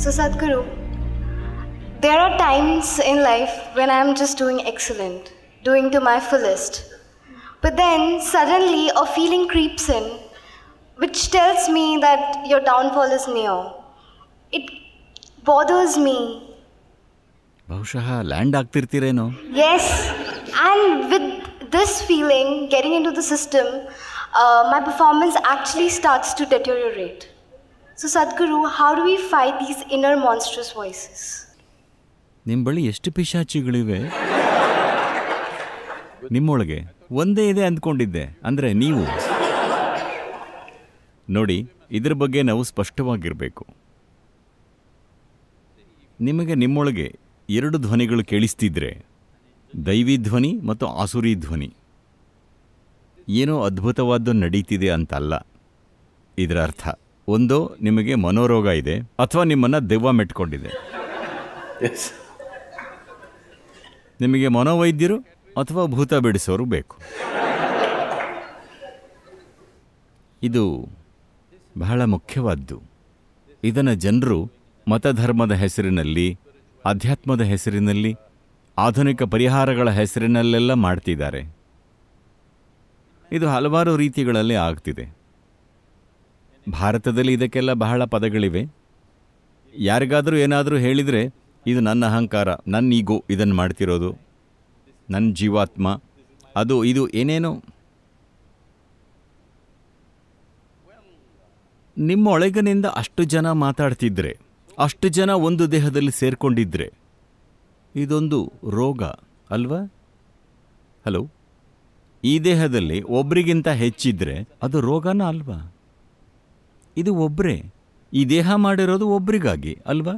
So, Sadhguru, there are times in life when I'm just doing excellent, doing to my fullest. But then suddenly a feeling creeps in which tells me that your downfall is near. It bothers me. ಬಹುಶಃ land ಆಗ್ತಿರ್ತೀರೇನೋ yes Yes, and with this feeling getting into the system, uh, my performance actually starts to deteriorate. So Sadhguru how do we fight these inner monstrous voices ನಿಮ್ಮ ಬಳಿ ಎಷ್ಟು ಪಿಶಾಚಿಗಳಿವೆ ನಿಮ್ಮೊಳಗೆ ಒಂದೇ ಇದೆ ಅಂದ್ಕೊಂಡಿದ್ದೆ ಅಂದರೆ ನೀವು ನೋಡಿ ಇದ್ರ ಬಗ್ಗೆ ನಾವು ಸ್ಪಷ್ಟವಾಗಿರಬೇಕು ನಿಮಗೆ ನಿಮ್ಮೊಳಗೆ ಎರಡು ಧ್ವನಿಗಳು ಕೇಳಿಸ್ತಿದ್ರೆ ದೈವಿ ಧ್ವನಿ ಮತ್ತು ಆಸುರಿ ಧ್ವನಿ ಏನೋ ಅದ್ಭುತವಾದ್ದು ನಡೀತಿದೆ ಅಂತಲ್ಲ ಇದರ ಅರ್ಥ ಒಂದು ನಿಮಗೆ ಮನೋರೋಗ ಇದೆ ಅಥವಾ ನಿಮ್ಮನ್ನು ದೆವ್ವ ಮೆಟ್ಕೊಂಡಿದೆ ನಿಮಗೆ ಮನೋವೈದ್ಯರು ಅಥವಾ ಭೂತ ಬಿಡಿಸೋರು ಬೇಕು ಇದು ಬಹಳ ಮುಖ್ಯವಾದ್ದು ಇದನ್ನು ಜನರು ಮತಧರ್ಮದ ಹೆಸರಿನಲ್ಲಿ ಅಧ್ಯಾತ್ಮದ ಹೆಸರಿನಲ್ಲಿ ಆಧುನಿಕ ಪರಿಹಾರಗಳ ಹೆಸರಿನಲ್ಲೆಲ್ಲ ಮಾಡ್ತಿದ್ದಾರೆ ಇದು ಹಲವಾರು ರೀತಿಗಳಲ್ಲಿ ಆಗ್ತಿದೆ ಭಾರತದಲ್ಲಿ ಇದಕ್ಕೆಲ್ಲ ಬಹಳ ಪದಗಳಿವೆ ಯಾರಿಗಾದರೂ ಏನಾದರೂ ಹೇಳಿದರೆ ಇದು ನನ್ನ ಅಹಂಕಾರ ನನ್ನ ಈಗೋ ಇದನ್ನು ಮಾಡ್ತಿರೋದು ನನ್ನ ಜೀವಾತ್ಮ ಅದು ಇದು ಏನೇನೋ ನಿಮ್ಮ ಒಳಗಿನಿಂದ ಅಷ್ಟು ಜನ ಮಾತಾಡ್ತಿದ್ರೆ ಅಷ್ಟು ಜನ ಒಂದು ದೇಹದಲ್ಲಿ ಸೇರಿಕೊಂಡಿದ್ದರೆ ಇದೊಂದು ರೋಗ ಅಲ್ವಾ ಹಲೋ ಈ ದೇಹದಲ್ಲಿ ಒಬ್ರಿಗಿಂತ ಹೆಚ್ಚಿದ್ರೆ ಅದು ರೋಗನ ಅಲ್ವಾ ಇದು ಒಬ್ಬರೇ ಈ ದೇಹ ಮಾಡಿರೋದು ಒಬ್ರಿಗಾಗಿ ಅಲ್ವಾ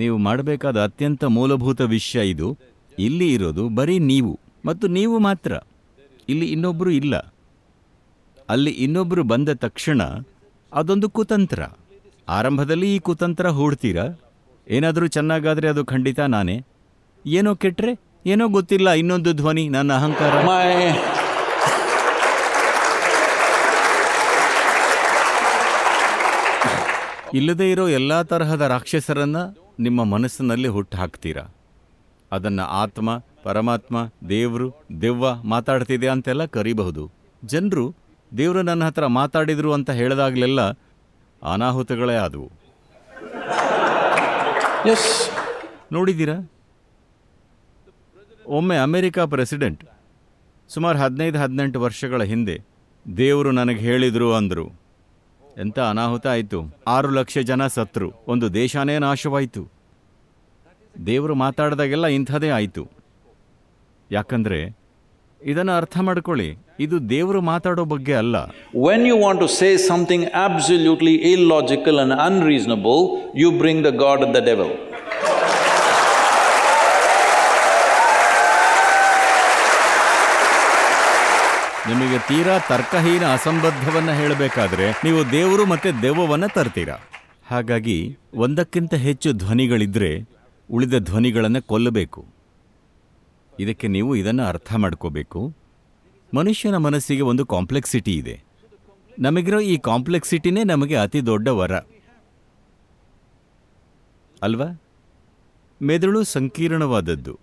ನೀವು ಮಾಡಬೇಕಾದ ಅತ್ಯಂತ ಮೂಲಭೂತ ವಿಷಯ ಇದು ಇಲ್ಲಿ ಇರೋದು ಬರೀ ನೀವು ಮತ್ತು ನೀವು ಮಾತ್ರ ಇಲ್ಲಿ ಇನ್ನೊಬ್ಬರು ಇಲ್ಲ ಅಲ್ಲಿ ಇನ್ನೊಬ್ಬರು ಬಂದ ತಕ್ಷಣ ಅದೊಂದು ಕುತಂತ್ರ ಆರಂಭದಲ್ಲಿ ಈ ಕುತಂತ್ರ ಹೂಡ್ತೀರಾ ಏನಾದರೂ ಚೆನ್ನಾಗಾದರೆ ಅದು ಖಂಡಿತ ನಾನೇ ಏನೋ ಕೆಟ್ಟರೆ ಏನೋ ಗೊತ್ತಿಲ್ಲ ಇನ್ನೊಂದು ಧ್ವನಿ ನನ್ನ ಅಹಂಕಾರ ಇಲ್ಲದೇ ಇರೋ ಎಲ್ಲ ತರಹದ ರಾಕ್ಷಸರನ್ನು ನಿಮ್ಮ ಮನಸ್ಸಿನಲ್ಲಿ ಹುಟ್ಟು ಹಾಕ್ತೀರಾ ಅದನ್ನು ಆತ್ಮ ಪರಮಾತ್ಮ ದೇವರು ದೆವ್ವ ಮಾತಾಡ್ತಿದೆ ಅಂತೆಲ್ಲ ಕರಿಬಹುದು ಜನರು ದೇವರು ನನ್ನ ಹತ್ರ ಮಾತಾಡಿದರು ಅಂತ ಹೇಳಿದಾಗಲೆಲ್ಲ ಅನಾಹುತಗಳೇ ಆದವು ಎಸ್ ನೋಡಿದ್ದೀರಾ ಒಮ್ಮೆ ಅಮೆರಿಕ ಪ್ರೆಸಿಡೆಂಟ್ ಸುಮಾರು ಹದಿನೈದು ಹದಿನೆಂಟು ವರ್ಷಗಳ ಹಿಂದೆ ದೇವರು ನನಗೆ ಹೇಳಿದರು ಅಂದರು ಎಂಥ ಅನಾಹುತ ಆಯಿತು ಆರು ಲಕ್ಷ ಜನ ಸತ್ರು ಒಂದು ದೇಶನೇ ನಾಶವಾಯಿತು ದೇವರು ಮಾತಾಡಿದಾಗೆಲ್ಲ ಇಂಥದೇ ಆಯಿತು ಯಾಕಂದರೆ ಇದನ್ನು ಅರ್ಥ ಮಾಡ್ಕೊಳ್ಳಿ ಇದು ದೇವರು ಮಾತಾಡೋ ಬಗ್ಗೆ ಅಲ್ಲ when you want to say something absolutely illogical and unreasonable you bring the God the devil ನಿಮಗೆ ತೀರಾ ತರ್ಕಹೀನ ಅಸಂಬದ್ಧವನ್ನ ಹೇಳಬೇಕಾದ್ರೆ ನೀವು ದೇವರು ಮತ್ತೆ ದೆವ್ವವನ್ನ ತರ್ತೀರಾ ಹಾಗಾಗಿ ಒಂದಕ್ಕಿಂತ ಹೆಚ್ಚು ಧ್ವನಿಗಳಿದ್ರೆ ಉಳಿದ ಧ್ವನಿಗಳನ್ನು ಕೊಲ್ಲಬೇಕು ಇದಕ್ಕೆ ನೀವು ಇದನ್ನು ಅರ್ಥ ಮಾಡ್ಕೋಬೇಕು ಮನುಷ್ಯನ ಮನಸ್ಸಿಗೆ ಒಂದು ಕಾಂಪ್ಲೆಕ್ಸಿಟಿ ಇದೆ ನಮಗಿರೋ ಈ ಕಾಂಪ್ಲೆಕ್ಸಿಟಿನೇ ನಮಗೆ ಅತಿ ದೊಡ್ಡ ವರ ಅಲ್ವಾ ಮೆದುಳು ಸಂಕೀರ್ಣವಾದದ್ದು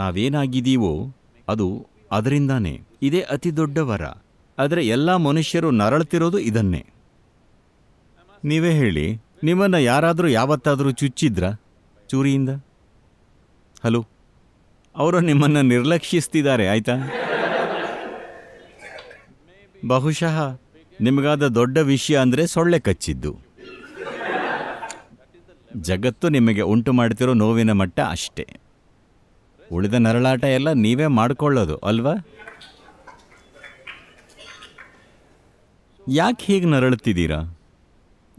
ನಾವೇನಾಗಿದ್ದೀವೋ ಅದು ಅದರಿಂದಾನೇ ಇದೇ ಅತಿ ದೊಡ್ಡ ವರ ಆದರೆ ಎಲ್ಲ ಮನುಷ್ಯರು ನರಳ್ತಿರೋದು ಇದನ್ನೇ ನೀವೇ ಹೇಳಿ ನಿಮ್ಮನ್ನು ಯಾರಾದರೂ ಯಾವತ್ತಾದರೂ ಚುಚ್ಚಿದ್ರ ಚೂರಿಯಿಂದ ಹಲೋ ಅವರು ನಿಮ್ಮನ್ನು ನಿರ್ಲಕ್ಷಿಸ್ತಿದ್ದಾರೆ ಆಯ್ತಾ ಬಹುಶಃ ನಿಮಗಾದ ದೊಡ್ಡ ವಿಷಯ ಅಂದರೆ ಸೊಳ್ಳೆ ಕಚ್ಚಿದ್ದು ಜಗತ್ತು ನಿಮಗೆ ಉಂಟು ಮಾಡ್ತಿರೋ ನೋವಿನ ಮಟ್ಟ ಅಷ್ಟೇ ಉಳಿದ ನರಳಾಟ ಎಲ್ಲ ನೀವೇ ಮಾಡಿಕೊಳ್ಳೋದು ಅಲ್ವಾ ಯಾಕೆ ಹೇಗೆ ನರಳುತ್ತಿದ್ದೀರಾ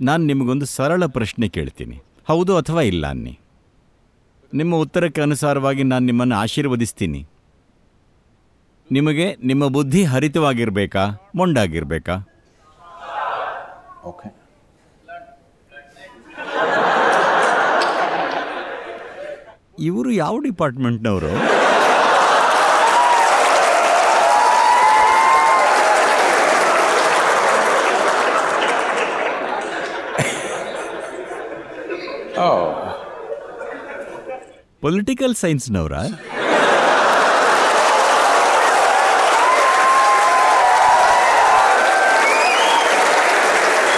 ನಾನು ನಿಮಗೊಂದು ಸರಳ ಪ್ರಶ್ನೆ ಕೇಳ್ತೀನಿ ಹೌದು ಅಥವಾ ಇಲ್ಲ ಅನ್ನಿ ನಿಮ್ಮ ಉತ್ತರಕ್ಕೆ ಅನುಸಾರವಾಗಿ ನಾನು ನಿಮ್ಮನ್ನು ಆಶೀರ್ವದಿಸ್ತೀನಿ ನಿಮಗೆ ನಿಮ್ಮ ಬುದ್ಧಿ ಹರಿತವಾಗಿರಬೇಕಾ ಮೊಂಡಾಗಿರಬೇಕಾ ಓಕೆ ಇವರು ಯಾವ ಡಿಪಾರ್ಟ್ಮೆಂಟ್ನವರು ಪೊಲಿಟಿಕಲ್ ಸೈನ್ಸ್ನವರ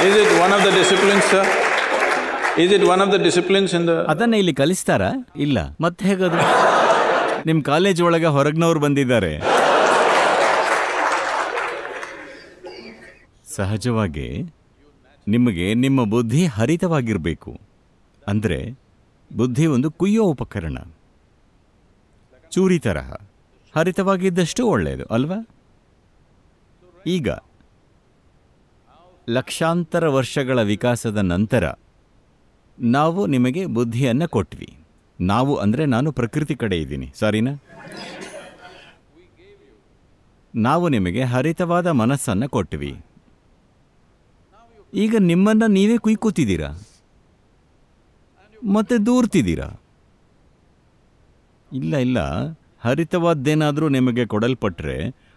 is it one of the disciplines sir? It one one the disciplines disciplines in ಅದನ್ನ ಇಲ್ಲಿ ಕಲಿಸ್ತಾರಾ ಇಲ್ಲ ಮತ್ತೆ ಹೇಗದು ನಿಮ್ಮ ಕಾಲೇಜ್ ಒಳಗೆ ಹೊರಗ್ನವ್ರು ಬಂದಿದ್ದಾರೆ ಸಹಜವಾಗಿ ನಿಮಗೆ ನಿಮ್ಮ ಬುದ್ಧಿ ಹರಿತವಾಗಿರಬೇಕು ಅಂದರೆ ಬುದ್ಧಿ ಒಂದು ಕುಯ್ಯೋ ಉಪಕರಣ ಚೂರಿ ತರಹ ಹರಿತವಾಗಿದ್ದಷ್ಟು ಒಳ್ಳೆಯದು ಅಲ್ವಾ ಈಗ ಲಕ್ಷಾಂತರ ವರ್ಷಗಳ ವಿಕಾಸದ ನಂತರ ನಾವು ನಿಮಗೆ ಬುದ್ಧಿಯನ್ನು ಕೊಟ್ವಿ ನಾವು ಅಂದರೆ ನಾನು ಪ್ರಕೃತಿ ಕಡೆ ಇದ್ದೀನಿ ಸಾರಿನಾ ನಾವು ನಿಮಗೆ ಹರಿತವಾದ ಮನಸ್ಸನ್ನು ಕೊಟ್ವಿ ಈಗ ನಿಮ್ಮನ್ನು ನೀವೇ ಕುಯ್ಕೂತಿದ್ದೀರಾ ಮತ್ತೆ ದೂರ್ತಿದ್ದೀರಾ ಇಲ್ಲ ಇಲ್ಲ ಹರಿತವಾದ್ದೇನಾದರೂ ನಿಮಗೆ ಕೊಡಲ್ಪಟ್ಟರೆ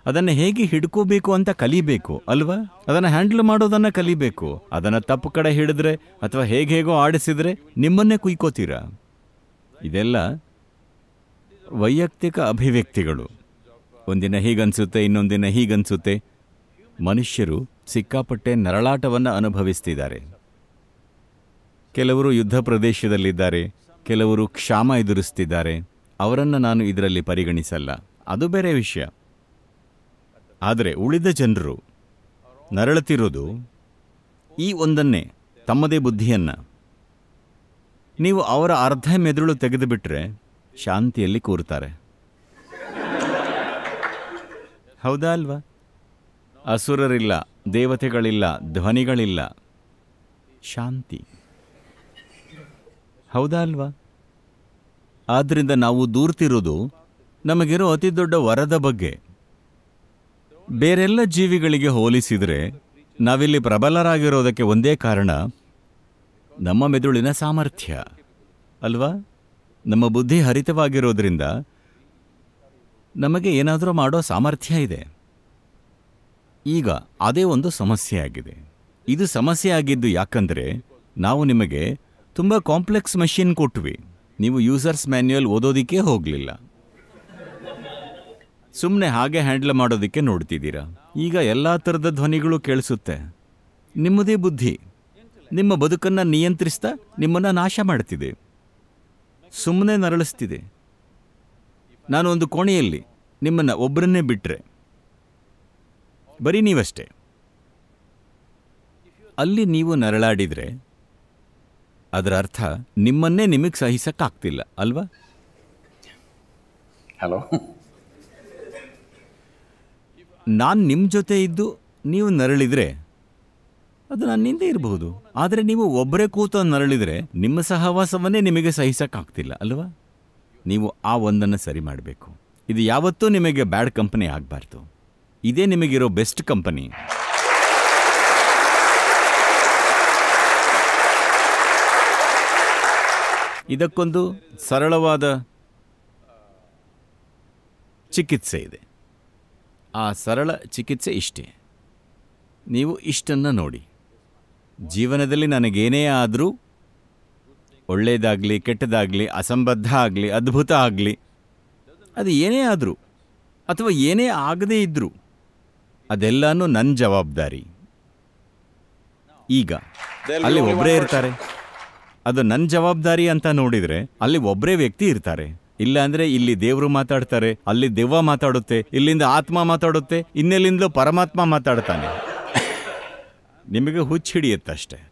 ಅದನ್ನು ಹೇಗೆ ಹಿಡ್ಕೋಬೇಕು ಅಂತ ಕಲಿಬೇಕು ಅಲ್ವಾ ಅದನ್ನು ಹ್ಯಾಂಡಲ್ ಮಾಡೋದನ್ನು ಕಲಿಬೇಕು ಅದನ್ನು ತಪ್ಪು ಕಡೆ ಹಿಡಿದ್ರೆ ಅಥವಾ ಹೇಗೆ ಹೇಗೋ ಆಡಿಸಿದ್ರೆ ನಿಮ್ಮನ್ನೇ ಕುಯ್ಕೋತೀರಾ ಇದೆಲ್ಲ ವೈಯಕ್ತಿಕ ಅಭಿವ್ಯಕ್ತಿಗಳು ಒಂದಿನ ಹೀಗನ್ಸುತ್ತೆ ಇನ್ನೊಂದಿನ ಹೀಗನ್ಸುತ್ತೆ ಮನುಷ್ಯರು ಸಿಕ್ಕಾಪಟ್ಟೆ ನರಳಾಟವನ್ನು ಅನುಭವಿಸ್ತಿದ್ದಾರೆ ಕೆಲವರು ಯುದ್ಧ ಪ್ರದೇಶದಲ್ಲಿದ್ದಾರೆ ಕೆಲವರು ಕ್ಷಾಮ ಎದುರಿಸ್ತಿದ್ದಾರೆ ಅವರನ್ನು ನಾನು ಇದರಲ್ಲಿ ಪರಿಗಣಿಸಲ್ಲ ಅದು ಬೇರೆ ವಿಷಯ ಆದರೆ ಉಳಿದ ಜನರು ನರಳುತ್ತಿರೋದು ಈ ಒಂದನ್ನೇ ತಮ್ಮದೇ ಬುದ್ಧಿಯನ್ನು ನೀವು ಅವರ ಅರ್ಧ ಮೆದುಳು ತೆಗೆದುಬಿಟ್ರೆ ಶಾಂತಿಯಲ್ಲಿ ಕೂರ್ತಾರೆ ಹೌದಾ ಅಲ್ವಾ ಅಸುರರಿಲ್ಲ ದೇವತೆಗಳಿಲ್ಲ ಧ್ವನಿಗಳಿಲ್ಲ ಶಾಂತಿ ಹೌದಾ ಅಲ್ವಾ ಆದ್ದರಿಂದ ನಾವು ದೂರ್ತಿರೋದು ನಮಗಿರೋ ಅತಿ ದೊಡ್ಡ ವರದ ಬಗ್ಗೆ ಬೇರೆಲ್ಲ ಜೀವಿಗಳಿಗೆ ಹೋಲಿಸಿದರೆ ನಾವಿಲ್ಲಿ ಪ್ರಬಲರಾಗಿರೋದಕ್ಕೆ ಒಂದೇ ಕಾರಣ ನಮ್ಮ ಮೆದುಳಿನ ಸಾಮರ್ಥ್ಯ ಅಲ್ವಾ ನಮ್ಮ ಬುದ್ಧಿ ಹರಿತವಾಗಿರೋದ್ರಿಂದ ನಮಗೆ ಏನಾದರೂ ಮಾಡೋ ಸಾಮರ್ಥ್ಯ ಇದೆ ಈಗ ಅದೇ ಒಂದು ಸಮಸ್ಯೆ ಆಗಿದೆ ಇದು ಸಮಸ್ಯೆ ಆಗಿದ್ದು ಯಾಕಂದರೆ ನಾವು ನಿಮಗೆ ತುಂಬ ಕಾಂಪ್ಲೆಕ್ಸ್ ಮಷಿನ್ ಕೊಟ್ವಿ ನೀವು ಯೂಸರ್ಸ್ ಮ್ಯಾನ್ಯುಯಲ್ ಓದೋದಕ್ಕೆ ಹೋಗಲಿಲ್ಲ ಸುಮ್ಮನೆ ಹಾಗೆ ಹ್ಯಾಂಡಲ್ ಮಾಡೋದಕ್ಕೆ ನೋಡ್ತಿದ್ದೀರಾ ಈಗ ಎಲ್ಲ ಥರದ ಧ್ವನಿಗಳು ಕೇಳಿಸುತ್ತೆ ನಿಮ್ಮದೇ ಬುದ್ಧಿ ನಿಮ್ಮ ಬದುಕನ್ನು ನಿಯಂತ್ರಿಸ್ತಾ ನಿಮ್ಮನ್ನು ನಾಶ ಮಾಡ್ತಿದೆ ಸುಮ್ಮನೆ ನರಳಿಸ್ತಿದೆ ನಾನು ಒಂದು ಕೋಣೆಯಲ್ಲಿ ನಿಮ್ಮನ್ನು ಒಬ್ಬರನ್ನೇ ಬಿಟ್ಟರೆ ಬರೀ ನೀವಷ್ಟೇ ಅಲ್ಲಿ ನೀವು ನರಳಾಡಿದರೆ ಅದರ ಅರ್ಥ ನಿಮ್ಮನ್ನೇ ನಿಮಗೆ ಸಹಿಸಕ್ಕಾಗ್ತಿಲ್ಲ ಅಲ್ವಾ ಹಲೋ ನಾನು ನಿಮ್ಮ ಜೊತೆ ಇದ್ದು ನೀವು ನರಳಿದರೆ ಅದು ನನ್ನಿಂದ ಇರಬಹುದು ಆದರೆ ನೀವು ಒಬ್ಬರೇ ಕೂತು ನರಳಿದರೆ ನಿಮ್ಮ ಸಹವಾಸವನ್ನೇ ನಿಮಗೆ ಸಹಿಸೋಕ್ಕಾಗ್ತಿಲ್ಲ ಅಲ್ವಾ ನೀವು ಆ ಒಂದನ್ನು ಸರಿ ಮಾಡಬೇಕು ಇದು ಯಾವತ್ತೂ ನಿಮಗೆ ಬ್ಯಾಡ್ ಕಂಪನಿ ಆಗಬಾರ್ದು ಇದೇ ನಿಮಗಿರೋ ಬೆಸ್ಟ್ ಕಂಪನಿ ಇದಕ್ಕೊಂದು ಸರಳವಾದ ಚಿಕಿತ್ಸೆ ಇದೆ ಆ ಸರಳ ಚಿಕಿತ್ಸೆ ಇಷ್ಟೇ ನೀವು ಇಷ್ಟನ್ನು ನೋಡಿ ಜೀವನದಲ್ಲಿ ನನಗೇನೇ ಆದರೂ ಒಳ್ಳೆಯದಾಗಲಿ ಕೆಟ್ಟದಾಗಲಿ ಅಸಂಬದ್ಧ ಆಗಲಿ ಅದ್ಭುತ ಆಗಲಿ ಅದು ಏನೇ ಆದರೂ ಅಥವಾ ಏನೇ ಆಗದೇ ಇದ್ದರೂ ಅದೆಲ್ಲನೂ ನನ್ನ ಜವಾಬ್ದಾರಿ ಈಗ ಅಲ್ಲಿ ಒಬ್ಬರೇ ಇರ್ತಾರೆ ಅದು ನನ್ನ ಜವಾಬ್ದಾರಿ ಅಂತ ನೋಡಿದ್ರೆ ಅಲ್ಲಿ ಒಬ್ಬರೇ ವ್ಯಕ್ತಿ ಇರ್ತಾರೆ ಅಂದ್ರೆ ಇಲ್ಲಿ ದೇವರು ಮಾತಾಡ್ತಾರೆ ಅಲ್ಲಿ ದೆವ್ವ ಮಾತಾಡುತ್ತೆ ಇಲ್ಲಿಂದ ಆತ್ಮ ಮಾತಾಡುತ್ತೆ ಇನ್ನೆಲ್ಲಿಂದಲೂ ಪರಮಾತ್ಮ ಮಾತಾಡ್ತಾನೆ ನಿಮಗೆ ಹುಚ್ಚು ಹಿಡಿಯುತ್ತಷ್ಟೇ